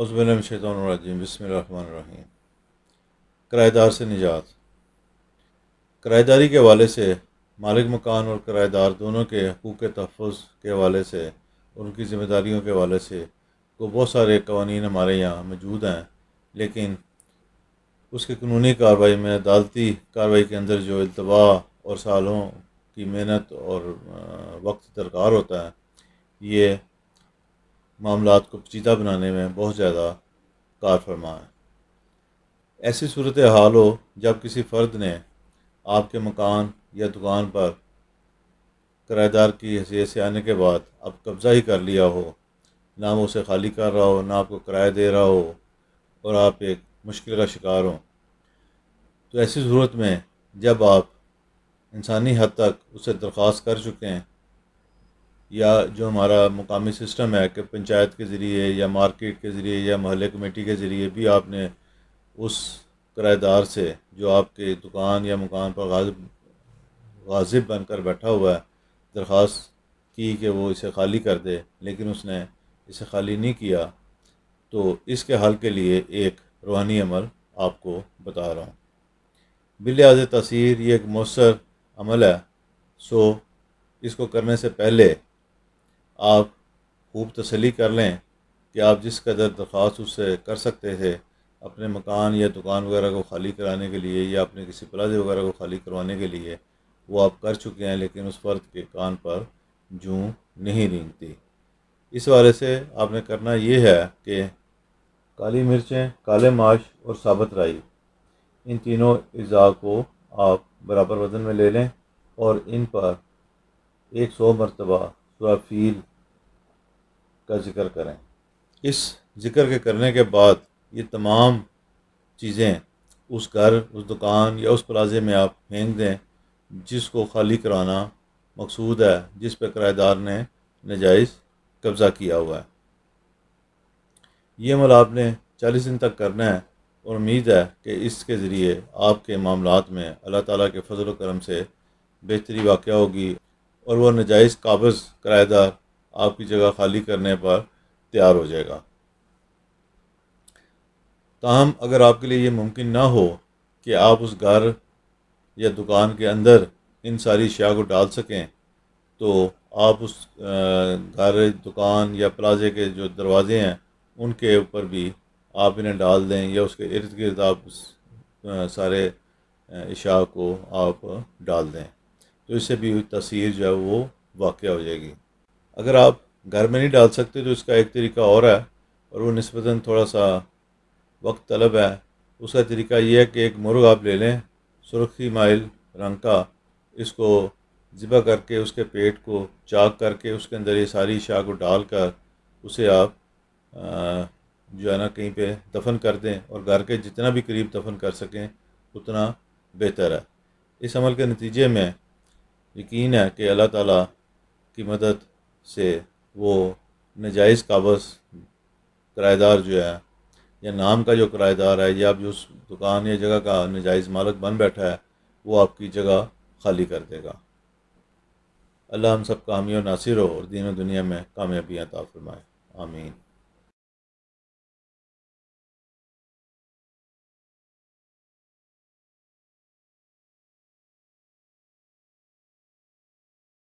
शैतानी बसमीम किराएदार से निजात किराएदारी के हवाले से मालिक मकान और किराएदार दोनों के हकूक़ तहफ़ के हवाले से उनकी ज़िम्मेदारियों के हवाले से को बहुत सारे कवानीन हमारे यहाँ मौजूद हैं लेकिन उसके कानूनी कार्रवाई में अदालती कार्रवाई के अंदर जो अल्तवा और सालों की मेहनत और वक्त दरकार होता है ये मामला को पचीदा बनाने में बहुत ज़्यादा कार फरमा है ऐसी सूरत हाल हो जब किसी फ़र्द ने आपके मकान या दुकान पर किराएदार की हैसियत से आने के बाद अब कब्ज़ा ही कर लिया हो ना वो उसे खाली कर रहा हो ना आपको किराया दे रहा हो और आप एक मुश्किल का शिकार हों तो ऐसी सूरत में जब आप इंसानी हद तक उसे दरख्वास्त कर चुके हैं या जो हमारा मुकामी सिस्टम है कि पंचायत के ज़रिए या मार्केट के ज़रिए या महल कमेटी के ज़रिए भी आपने उस किराएदार से जो आपके दुकान या मकान पर गाजिब गाजिब बनकर बैठा हुआ है दरख्वास्त की कि वो इसे खाली कर दे लेकिन उसने इसे खाली नहीं किया तो इसके हल के लिए एक रूहानी अमल आपको बता रहा हूँ बिल तस्वीर ये एक मौसर अमल है सो इसको करने से पहले आप खूब तसली कर लें कि आप जिस कदर दरख्वास्त उससे कर सकते थे अपने मकान या दुकान वगैरह को खाली कराने के लिए या अपने किसी प्लाजे वगैरह को खाली करवाने के लिए वो आप कर चुके हैं लेकिन उस फर्द के कान पर जूँ नहीं रेंगती इस वाले से आपने करना ये है कि काली मिर्चें काले माश और साबत राई इन तीनों अज़ा को आप बराबर वजन में ले लें और इन पर एक सौ मरतबा इसराफील का जिक्र करें इस जिक्र के करने के बाद ये तमाम चीज़ें उस घर उस दुकान या उस प्लाजे में आप फेंक दें जिसको खाली कराना मकसूद है जिस पर किराएदार ने नजायज़ कब्ज़ा किया हुआ है ये अमल आपने चालीस दिन तक करना है और उम्मीद है कि इसके ज़रिए आपके मामला में अल्लाह ताला के फजल करम से बेहतरी वाक़ होगी और वह नजायज़ काबज किराएदार आपकी जगह खाली करने पर तैयार हो जाएगा ताहम अगर आपके लिए ये मुमकिन ना हो कि आप उस घर या दुकान के अंदर इन सारी अशिया को डाल सकें तो आप उस घर दुकान या प्लाजे के जो दरवाजे हैं उनके ऊपर भी आप इन्हें डाल दें या उसके इर्द गिर्द आप उस सारे अशिया को आप डाल दें तो इससे भी तस्वीर जो है वो वाक़ हो जाएगी अगर आप घर में नहीं डाल सकते तो इसका एक तरीका और है और वो नस्बता थोड़ा सा वक्त तलब है उसका तरीका ये है कि एक मुर्ग आप ले लें सुरखी माइल रंग का इसको ज़िबा करके उसके पेट को चाक करके उसके अंदर ये सारी शाह को डाल कर उसे आप जो है ना कहीं पे दफन कर दें और घर के जितना भी करीब दफन कर सकें उतना बेहतर है इस अमल के नतीजे में यकीन है कि अल्लाह ताला की मदद से वो नजायज़ काबस किराएदार जो है या नाम का जो किराएदार है या जो उस दुकान या जगह का नजायज़ मालक बन बैठा है वो आपकी जगह खाली कर देगा अल्लाह हम सब कामियों नासिर हो और दीन दुनिया में कामयाबियाँ अता आमीन